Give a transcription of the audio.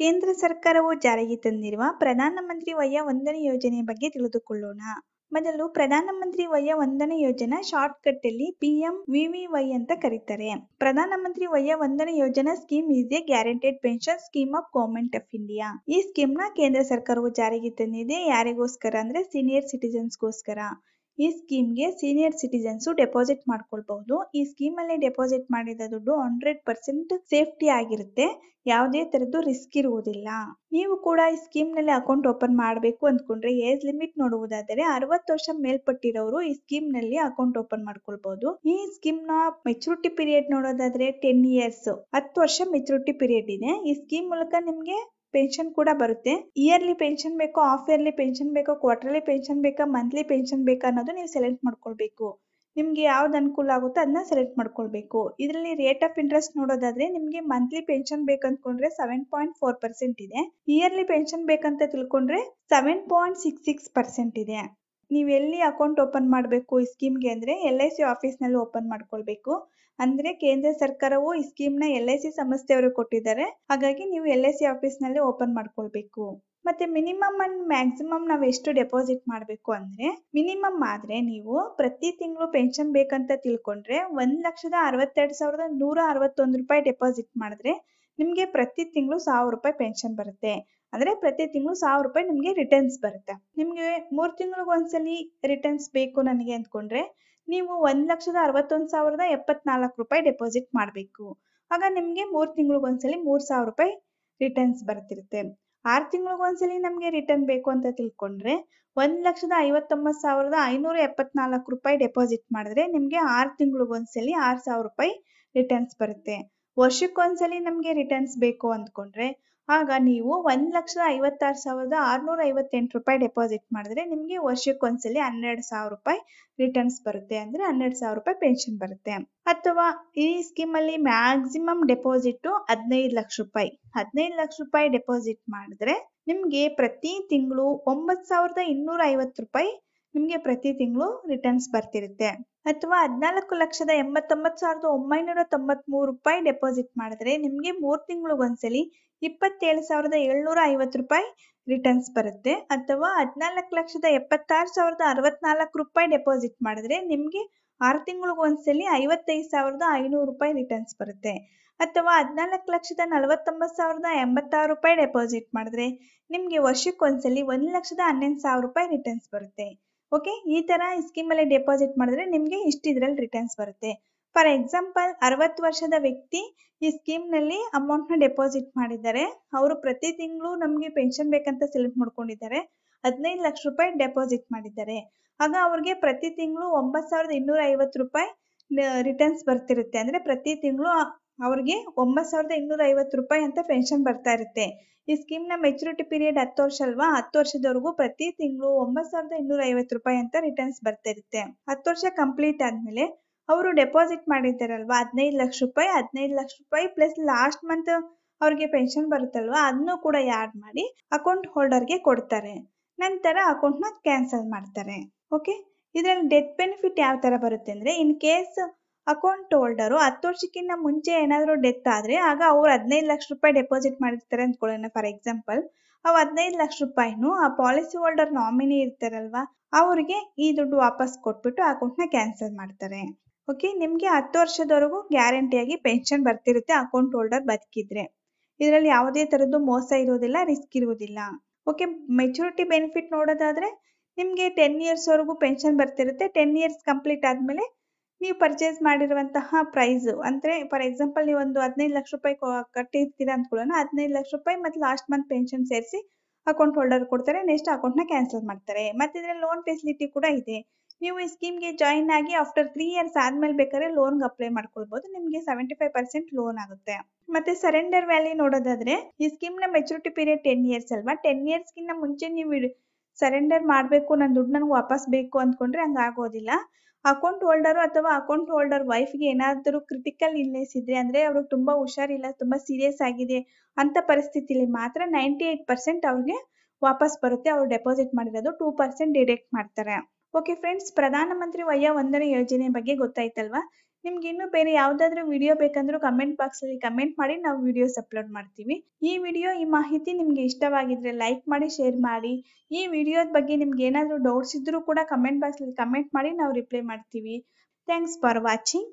ಕೇಂದ್ರ ಸರ್ಕಾರವು ಜಾರಿಗೆ ತಂದಿರುವ ಪ್ರಧಾನ ಮಂತ್ರಿ ವಯ ವಂದನೆ ಯೋಜನೆ ಬಗ್ಗೆ ತಿಳಿದುಕೊಳ್ಳೋಣ ಮೊದಲು ಪ್ರಧಾನ ಮಂತ್ರಿ ವಯ ವಂದನೆ ಯೋಜನಾ ಶಾರ್ಟ್ ಕಟ್ ಅಲ್ಲಿ ಪಿಎಂ ವಿವಿವೈ ಅಂತ ಕರೀತಾರೆ Pradhan Mantri Vaya Vandana Yojana scheme is a guaranteed pension scheme of government of India ಈ ಸ್ಕೀಮ್ ನ ಕೇಂದ್ರ ಸರ್ಕಾರವು ಜಾರಿಗೆ ತಂದಿದೆ ಯಾರಿಗೋಸ್ಕರ ಅಂದ್ರೆ ಸೀನಿಯರ್ ಸಿಟಿಜನ್ಸ್ ಗೋಸ್ಕರ ಈ ಸ್ಕೀಮ್ ಗೆ ಸೀನಿಯರ್ ಸಿಟಿಜನ್ಸ್ ಡೆಪಾಸಿಟ್ ಮಾಡ್ಕೊಳ್ಬಹುದು ಈ ಸ್ಕೀಮ್ ಅಲ್ಲಿ ಡೆಪಾಸಿಟ್ ಮಾಡಿದ ದುಡ್ಡು ಹಂಡ್ರೆಡ್ ಪರ್ಸೆಂಟ್ ಸೇಫ್ಟಿ ಆಗಿರುತ್ತೆ ಯಾವುದೇ ತರದ್ದು ರಿಸ್ಕ್ ಇರುವುದಿಲ್ಲ ನೀವು ಕೂಡ ಈ ಸ್ಕೀಮ್ ನಲ್ಲಿ ಅಕೌಂಟ್ ಓಪನ್ ಮಾಡಬೇಕು ಅಂದ್ಕೊಂಡ್ರೆ ಏಜ್ ಲಿಮಿಟ್ ನೋಡುವುದಾದರೆ ಅರವತ್ತು ವರ್ಷ ಮೇಲ್ಪಟ್ಟಿರೋರು ಈ ಸ್ಕೀಮ್ ನಲ್ಲಿ ಅಕೌಂಟ್ ಓಪನ್ ಮಾಡ್ಕೊಳ್ಬಹುದು ಈ ಸ್ಕೀಮ್ ನ ಮೆಚುರಿಟಿ ಪೀರಿಯಡ್ ನೋಡೋದಾದ್ರೆ ಟೆನ್ ಇಯರ್ಸ್ ಹತ್ತು ವರ್ಷ ಮೆಚುರಿಟಿ ಪೀರಿಯಡ್ ಇದೆ ಈ ಸ್ಕೀಮ್ ಮೂಲಕ ನಿಮ್ಗೆ ಪೆನ್ಷನ್ ಕೂಡ ಬರುತ್ತೆ ಇಯರ್ಲಿ ಪೆನ್ಷನ್ ಬೇಕೋ ಹಾಫ್ ಇಯರ್ಲಿ ಪೆನ್ಷನ್ ಬೇಕೋ ಕ್ವಾರ್ಟರ್ಲಿ ಪೆನ್ಷನ್ ಬೇಕಾ ಮಂತ್ಲಿ ಪೆನ್ಷನ್ ಬೇಕಾ ಅನ್ನೋದು ನೀವು ಸೆಲೆಕ್ಟ್ ಮಾಡ್ಕೊಳ್ಬೇಕು ನಿಮ್ಗೆ ಯಾವ್ದು ಅನುಕೂಲ ಆಗುತ್ತೋ ಅದನ್ನ ಸೆಲೆಕ್ಟ್ ಮಾಡ್ಕೊಳ್ಬೇಕು ಇದರಲ್ಲಿ ರೇಟ್ ಆಫ್ ಇಂಟ್ರೆಸ್ಟ್ ನೋಡೋದಾದ್ರೆ ನಿಮಗೆ ಮಂತ್ಲಿ ಪೆನ್ಷನ್ ಬೇಕಂದ್ಕೊಂಡ್ರೆ ಸೆವೆನ್ ಪಾಯಿಂಟ್ ಫೋರ್ ಪರ್ಸೆಂಟ್ ಇದೆ ಇಯರ್ಲಿ ಪೆನ್ಷನ್ ಬೇಕಂತ ತಿಳ್ಕೊಂಡ್ರೆ seven point six six percent ಇದೆ ನೀವು ಎಲ್ಲಿ ಅಕೌಂಟ್ ಓಪನ್ ಮಾಡಬೇಕು ಈ ಗೆ ಅಂದ್ರೆ ಎಲ್ ಐ ಸಿ ನಲ್ಲಿ ಓಪನ್ ಮಾಡ್ಕೊಳ್ಬೇಕು ಅಂದ್ರೆ ಕೇಂದ್ರ ಸರ್ಕಾರವು ಈ ನ ಎಲ್ ಐ ಸಿ ಸಂಸ್ಥೆಯವರು ಕೊಟ್ಟಿದ್ದಾರೆ ಹಾಗಾಗಿ ನೀವು ಎಲ್ ಐ ಸಿ ಆಫೀಸ್ನಲ್ಲಿ ಓಪನ್ ಮಾಡ್ಕೊಳ್ಬೇಕು ಮತ್ತೆ ಮಿನಿಮಮ್ ಅಂಡ್ ಮ್ಯಾಕ್ಸಿಮಮ್ ನಾವು ಎಷ್ಟು ಡೆಪಾಸಿಟ್ ಮಾಡಬೇಕು ಅಂದ್ರೆ ಮಿನಿಮಮ್ ಆದ್ರೆ ನೀವು ಪ್ರತಿ ತಿಂಗಳು ಪೆನ್ಷನ್ ಬೇಕಂತ ತಿಳ್ಕೊಂಡ್ರೆ ಒಂದ್ ಲಕ್ಷದ ಅರವತ್ತೆರಡು ಸಾವಿರದ ನೂರ ಅರವತ್ತೊಂದು ರೂಪಾಯಿ ಡೆಪಾಸಿಟ್ ಮಾಡಿದ್ರೆ ನಿಮ್ಗೆ ಪ್ರತಿ ತಿಂಗಳು ಸಾವಿರ ರೂಪಾಯಿ ಪೆನ್ಷನ್ ಬರುತ್ತೆ ಅಂದ್ರೆ ಪ್ರತಿ ತಿಂಗಳು ಸಾವಿರ ರೂಪಾಯಿ ನಿಮ್ಗೆ ರಿಟರ್ನ್ಸ್ ಬರುತ್ತೆ ನಿಮಗೆ ಮೂರು ತಿಂಗಳಿಗೊಂದ್ಸಲಿ ರಿಟರ್ನ್ಸ್ ಬೇಕು ನನಗೆ ಅಂದ್ಕೊಂಡ್ರೆ ನೀವು ಒಂದ್ ಲಕ್ಷದ ಅರವತ್ತೊಂದ್ ಸಾವಿರದ ಎಪ್ಪತ್ನಾಲ್ಕು ರೂಪಾಯಿ ಡೆಪಾಸಿಟ್ ಮಾಡ್ಬೇಕು ಆಗ ನಿಮಗೆ ಮೂರು ತಿಂಗಳಿಗೊಂದ್ಸಲಿ ಮೂರ್ ಸಾವಿರ ರೂಪಾಯಿ ರಿಟರ್ನ್ಸ್ ಬರ್ತಿರುತ್ತೆ ಆರು ತಿಂಗಳಿಗೊಂದ್ಸಲಿ ನಮ್ಗೆ ರಿಟರ್ನ್ ಬೇಕು ಅಂತ ತಿಳ್ಕೊಂಡ್ರೆ ಒಂದ್ ಲಕ್ಷದ ಐವತ್ತೊಂಬತ್ತು ಸಾವಿರದ ಐನೂರ ಎಪ್ಪತ್ನಾಲ್ಕು ರೂಪಾಯಿ ಡೆಪಾಸಿಟ್ ಮಾಡಿದ್ರೆ ನಿಮ್ಗೆ ಆರ್ ತಿಂಗಳಿಗೊಂದ್ಸಲಿ ಆರ್ ಸಾವಿರ ರೂಪಾಯಿ ರಿಟರ್ನ್ಸ್ ಬರುತ್ತೆ ವರ್ಷಕ್ಕೊಂದ್ಸಲಿ ನಮಗೆ ರಿಟರ್ನ್ಸ್ ಬೇಕು ಅಂದ್ಕೊಂಡ್ರೆ ಆಗ ನೀವು ಒಂದ್ ಲಕ್ಷದ ಐವತ್ತಾರು ಸಾವಿರದ ಆರ್ನೂರ ಐವತ್ತೆಂಟು ರೂಪಾಯಿ ಡೆಪಾಸಿಟ್ ಮಾಡಿದ್ರೆ ನಿಮ್ಗೆ ವರ್ಷಕ್ಕೊಂದ್ಸಲಿ ಹನ್ನೆರಡು ಸಾವಿರ ರೂಪಾಯಿ ರಿಟರ್ನ್ಸ್ ಬರುತ್ತೆ ಅಂದ್ರೆ ಹನ್ನೆರಡು ಸಾವಿರ ರೂಪಾಯಿ ಪೆನ್ಷನ್ ಬರುತ್ತೆ ಅಥವಾ ಈ ಸ್ಕೀಮ್ ಅಲ್ಲಿ ಮ್ಯಾಕ್ಸಿಮಮ್ ಡೆಪಾಸಿಟ್ ಹದಿನೈದು ಲಕ್ಷ ರೂಪಾಯಿ ಹದಿನೈದು ಲಕ್ಷ ರೂಪಾಯಿ ಡೆಪಾಸಿಟ್ ಮಾಡಿದ್ರೆ ನಿಮ್ಗೆ ಪ್ರತಿ ತಿಂಗಳು ಒಂಬತ್ತು ಸಾವಿರದ ಇನ್ನೂರ ಐವತ್ತು ರೂಪಾಯಿ ನಿಮ್ಗೆ ಪ್ರತಿ ತಿಂಗಳು ರಿಟರ್ನ್ಸ್ ಬರ್ತಿರುತ್ತೆ ಅಥವಾ ಹದಿನಾಲ್ಕು ಲಕ್ಷದ ಎಂಬತ್ತೊಂಬತ್ತು ಸಾವಿರದ ಒಂಬೈನೂರ ಮೂರು ರೂಪಾಯಿ ಡೆಪಾಸಿಟ್ ಮಾಡಿದ್ರೆ ನಿಮಗೆ ಮೂರು ತಿಂಗಳಿಗೊಂದ್ಸಲಿ ಇಪ್ಪತ್ತೇಳು ಸಾವಿರದ ಏಳ್ನೂರ ಐವತ್ತು ರೂಪಾಯಿ ರಿಟರ್ನ್ಸ್ ಬರುತ್ತೆ ಅಥವಾ ಹದಿನಾಲ್ಕು ಲಕ್ಷದ ಎಪ್ಪತ್ತಾರು ಸಾವಿರದ ಅರವತ್ನಾಲ್ಕು ರೂಪಾಯಿ ಡೆಪಾಸಿಟ್ ಮಾಡಿದ್ರೆ ನಿಮಗೆ ಆರು ತಿಂಗಳಿಗೊಂದ್ಸಲಿ ಐವತ್ತೈದು ಸಾವಿರದ ಐನೂರು ರೂಪಾಯಿ ರಿಟರ್ನ್ಸ್ ಬರುತ್ತೆ ಅಥವಾ ಹದಿನಾಲ್ಕು ಲಕ್ಷದ ನಲವತ್ತೊಂಬತ್ತು ಸಾವಿರದ ಎಂಬತ್ತಾರು ರೂಪಾಯಿ ಡೆಪಾಸಿಟ್ ಮಾಡಿದ್ರೆ ನಿಮಗೆ ವರ್ಷಕ್ಕೊಂದ್ಸಲಿ ಒಂದು ಲಕ್ಷದ ಹನ್ನೊಂದು ಸಾವಿರ ರೂಪಾಯಿ ರಿಟರ್ನ್ಸ್ ಬರುತ್ತೆ ಓಕೆ ಈ ಸ್ಕೀಮ್ ಸ್ಕೀಮಲ್ಲಿ ಡೆಪಾಸಿಟ್ ಮಾಡಿದ್ರೆ ನಿಮ್ಗೆ ಇಷ್ಟು ಇದ್ರಲ್ಲಿ ರಿಟರ್ನ್ಸ್ ಬರುತ್ತೆ ಫಾರ್ ಎಕ್ಸಾಂಪಲ್ ಅರವತ್ತು ವರ್ಷದ ವ್ಯಕ್ತಿ ಈ ಸ್ಕೀಮ್ನಲ್ಲಿ ಅಮೌಂಟ್ನ ಡೆಪಾಸಿಟ್ ಮಾಡಿದ್ದಾರೆ ಅವರು ಪ್ರತಿ ತಿಂಗಳು ನಮಗೆ ಪೆನ್ಷನ್ ಬೇಕಂತ ಸೆಲೆಕ್ಟ್ ಮಾಡ್ಕೊಂಡಿದ್ದಾರೆ ಹದಿನೈದು ಲಕ್ಷ ರೂಪಾಯಿ ಡೆಪಾಸಿಟ್ ಮಾಡಿದ್ದಾರೆ ಆಗ ಅವ್ರಿಗೆ ಪ್ರತಿ ತಿಂಗಳು ಒಂಬತ್ತು ಸಾವಿರದ ಇನ್ನೂರ ಐವತ್ತು ರೂಪಾಯಿ ರಿಟರ್ನ್ಸ್ ಬರ್ತಿರುತ್ತೆ ಅಂದ್ರೆ ಪ್ರತಿ ತಿಂಗಳು ಅವ್ರಿಗೆ ಒಂಬತ್ ಸಾವಿರದ ಇನ್ನೂರ ಐವತ್ತು ರೂಪಾಯಿ ಅಂತ ಪೆನ್ಷನ್ ಬರ್ತಾ ಇರುತ್ತೆ ಈ ಸ್ಕೀಮ್ ನ ಮೆಚುರಿಟಿ ಪೀರಿಯಡ್ ಹತ್ತು ವರ್ಷ ಅಲ್ವಾ ಹತ್ತು ವರ್ಷದವರೆಗೂ ಪ್ರತಿ ತಿಂಗಳು ಒಂಬತ್ತು ಸಾವಿರದ ಇನ್ನೂರ ಐವತ್ತು ರೂಪಾಯಿ ಅಂತ ರಿಟರ್ನ್ಸ್ ಬರ್ತಾ ಇರುತ್ತೆ ಹತ್ತು ವರ್ಷ ಕಂಪ್ಲೀಟ್ ಆದ್ಮೇಲೆ ಅವರು ಡೆಪಾಸಿಟ್ ಮಾಡಿದ್ದಾರಲ್ವಾ ಹದಿನೈದು ಲಕ್ಷ ರೂಪಾಯಿ ಹದಿನೈದು ಲಕ್ಷ ರೂಪಾಯಿ ಪ್ಲಸ್ ಲಾಸ್ಟ್ ಮಂತ್ ಅವ್ರಿಗೆ ಪೆನ್ಷನ್ ಬರುತ್ತಲ್ವಾ ಅದನ್ನು ಕೂಡ ಯಾಡ್ ಮಾಡಿ ಅಕೌಂಟ್ ಹೋಲ್ಡರ್ ಗೆ ಕೊಡ್ತಾರೆ ನಂತರ ಅಕೌಂಟ್ನ ಕ್ಯಾನ್ಸಲ್ ಮಾಡ್ತಾರೆ ಓಕೆ ಇದರಲ್ಲಿ ಡೆತ್ ಬೆನಿಫಿಟ್ ಯಾವ ತರ ಬರುತ್ತೆ ಅಂದ್ರೆ ಇನ್ ಕೇಸ್ ಅಕೌಂಟ್ ಹೋಲ್ಡರ್ ಹತ್ತು ವರ್ಷಕ್ಕಿಂತ ಮುಂಚೆ ಏನಾದರೂ ಡೆತ್ ಆದ್ರೆ ಆಗ ಅವ್ರು ಹದಿನೈದು ಲಕ್ಷ ರೂಪಾಯಿ ಡೆಪಾಸಿಟ್ ಮಾಡಿರ್ತಾರೆ ಅಂದ್ಕೊಳ್ಳೋಣ ಫಾರ್ ಎಕ್ಸಾಂಪಲ್ ಅವು ಹದಿನೈದು ಲಕ್ಷ ರೂಪಾಯಿನೂ ಆ ಪಾಲಿಸಿ ಹೋಲ್ಡರ್ ನಾಮಿನಿ ಇರ್ತಾರಲ್ವಾ ಅವರಿಗೆ ಈ ದುಡ್ಡು ವಾಪಸ್ ಕೊಟ್ಬಿಟ್ಟು ಅಕೌಂಟ್ ನ ಕ್ಯಾನ್ಸಲ್ ಮಾಡ್ತಾರೆ ಓಕೆ ನಿಮಗೆ ಹತ್ತು ವರ್ಷದವರೆಗೂ ಗ್ಯಾರಂಟಿಯಾಗಿ ಪೆನ್ಷನ್ ಬರ್ತಿರುತ್ತೆ ಅಕೌಂಟ್ ಹೋಲ್ಡರ್ ಬದುಕಿದ್ರೆ ಇದರಲ್ಲಿ ಯಾವುದೇ ತರದ್ದು ಮೋಸ ಇರುವುದಿಲ್ಲ ರಿಸ್ಕ್ ಇರೋದಿಲ್ಲ ಓಕೆ ಮೆಚುರಿಟಿ ಬೆನಿಫಿಟ್ ನೋಡೋದಾದ್ರೆ ನಿಮಗೆ ಟೆನ್ ಇಯರ್ಸ್ವರೆಗೂ ಪೆನ್ಷನ್ ಬರ್ತಿರುತ್ತೆ ಟೆನ್ ಇಯರ್ಸ್ ಕಂಪ್ಲೀಟ್ ಆದಮೇಲೆ ನೀವು ಪರ್ಚೇಸ್ ಮಾಡಿರುವಂತಹ ಪ್ರೈಸ್ ಅಂದ್ರೆ ಫಾರ್ ಎಕ್ಸಾಂಪಲ್ ನೀವು ಒಂದು ಹದಿನೈದು ಲಕ್ಷ ರೂಪಾಯಿ ಕಟ್ಟಿರ್ತೀರ ಅಂದ್ಕೊಳ್ಳೋಣ ಹದಿನೈದು ಲಕ್ಷ ರೂಪಾಯಿ ಮತ್ತೆ ಲಾಸ್ಟ್ ಮಂತ್ ಪೆನ್ಷನ್ ಸೇರಿಸಿ ಅಕೌಂಟ್ ಹೋಲ್ಡರ್ ಕೊಡ್ತಾರೆ ನೆಕ್ಸ್ಟ್ ಅಕೌಂಟ್ ನ ಕ್ಯಾನ್ಸಲ್ ಮಾಡ್ತಾರೆ ಮತ್ತೆ ಇದರಲ್ಲಿ ಲೋನ್ ಫೆಸಿಲಿಟಿ ಕೂಡ ಇದೆ ನೀವು ಈ ಸ್ಕೀಮ್ ಗೆ ಜಾಯಿನ್ ಆಗಿ ಆಫ್ಟರ್ ತ್ರೀ ಇಯರ್ಸ್ ಆದ್ಮೇಲೆ ಬೇಕಾದ್ರೆ ಲೋನ್ಗೆ ಅಪ್ಲೈ ಮಾಡ್ಕೊಳ್ಬಹುದು ನಿಮಗೆ ಸೆವೆಂಟಿ ಫೈವ್ ಪರ್ಸೆಂಟ್ ಲೋನ್ ಆಗುತ್ತೆ ಮತ್ತೆ ಸರೆಂಡರ್ ವ್ಯಾಲ್ಯೂ ನೋಡೋದಾದ್ರೆ ಈ ಸ್ಕೀಮ್ ನ ಮೆಚುರಿಟಿ ಪೀರಿಯಡ್ ಟೆನ್ ಇಯರ್ಸ್ ಅಲ್ವಾ ಟೆನ್ ಇಯರ್ಸ್ ಗಿಂತ ಮುಂಚೆ ನೀವು ಸರೆಂಡರ್ ಮಾಡಬೇಕು ನನ್ನ ದುಡ್ಡು ನನಗೆ ವಾಪಸ್ ಬೇಕು ಅಂದ್ಕೊಂಡ್ರೆ ಹಂಗಾಗೋದಿಲ್ಲ ಆಗೋದಿಲ್ಲ ಅಕೌಂಟ್ ಹೋಲ್ಡರ್ ಅಥವಾ ಅಕೌಂಟ್ ಹೋಲ್ಡರ್ ವೈಫ್ ಗೆ ಏನಾದರೂ ಕ್ರಿಟಿಕಲ್ ಇಲ್ನೆಸ್ ಇದ್ರೆ ಅಂದ್ರೆ ಅವ್ರಿಗೆ ತುಂಬಾ ಹುಷಾರಿಲ್ಲ ತುಂಬಾ ಸೀರಿಯಸ್ ಆಗಿದೆ ಅಂತ ಪರಿಸ್ಥಿತಿಲಿ ಮಾತ್ರ ನೈಂಟಿ ಏಟ್ ಪರ್ಸೆಂಟ್ ಅವ್ರಿಗೆ ವಾಪಸ್ ಬರುತ್ತೆ ಅವ್ರು ಡೆಪಾಸಿಟ್ ಮಾಡಿರೋದು ಟೂ ಪರ್ಸೆಂಟ್ ಡಿಡೆಕ್ಟ್ ಮಾಡ್ತಾರೆ ಓಕೆ ಫ್ರೆಂಡ್ಸ್ ಪ್ರಧಾನಮಂತ್ರಿ ವಯ ವಂದನೆ ಯೋಜನೆ ಬಗ್ಗೆ ಗೊತ್ತಾಯ್ತಲ್ವಾ ನಿಮ್ಗೆ ಇನ್ನು ಬೇರೆ ಯಾವ್ದಾದ್ರು ವಿಡಿಯೋ ಬೇಕಂದ್ರೂ ಕಮೆಂಟ್ ಅಲ್ಲಿ ಕಮೆಂಟ್ ಮಾಡಿ ನಾವು ವಿಡಿಯೋಸ್ ಅಪ್ಲೋಡ್ ಮಾಡ್ತೀವಿ ಈ ವಿಡಿಯೋ ಈ ಮಾಹಿತಿ ನಿಮ್ಗೆ ಇಷ್ಟವಾಗಿದ್ರೆ ಲೈಕ್ ಮಾಡಿ ಶೇರ್ ಮಾಡಿ ಈ ವಿಡಿಯೋದ ಬಗ್ಗೆ ನಿಮ್ಗೆ ಏನಾದರೂ ಡೌಟ್ಸ್ ಇದ್ದರೂ ಕೂಡ ಕಮೆಂಟ್ ಅಲ್ಲಿ ಕಮೆಂಟ್ ಮಾಡಿ ನಾವು ರಿಪ್ಲೈ ಮಾಡ್ತೀವಿ ಥ್ಯಾಂಕ್ಸ್ ಫಾರ್ ವಾಚಿಂಗ್